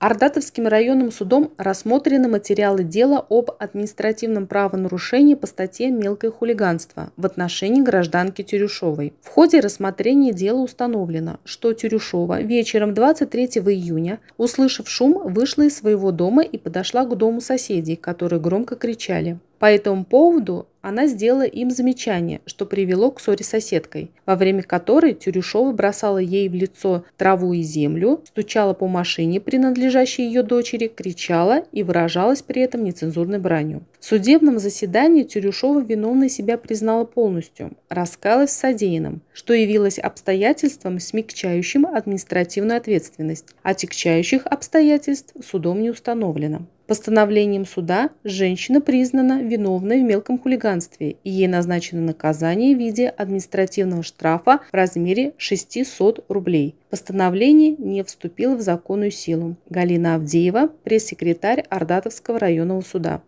Ардатовским районным судом рассмотрены материалы дела об административном правонарушении по статье «Мелкое хулиганство» в отношении гражданки Тюрюшовой. В ходе рассмотрения дела установлено, что Тюрюшова вечером 23 июня, услышав шум, вышла из своего дома и подошла к дому соседей, которые громко кричали. По этому поводу она сделала им замечание, что привело к ссоре с соседкой, во время которой Тюрюшова бросала ей в лицо траву и землю, стучала по машине, принадлежащей ее дочери, кричала и выражалась при этом нецензурной бранью. В судебном заседании Тюрюшова виновной себя признала полностью, раскалась в содеянном, что явилось обстоятельством, смягчающим административную ответственность, а тягчающих обстоятельств судом не установлено. Постановлением суда женщина признана виновной в мелком хулиганстве, и ей назначено наказание в виде административного штрафа в размере 600 рублей. Постановление не вступило в законную силу. Галина Авдеева, пресс-секретарь Ордатовского районного суда.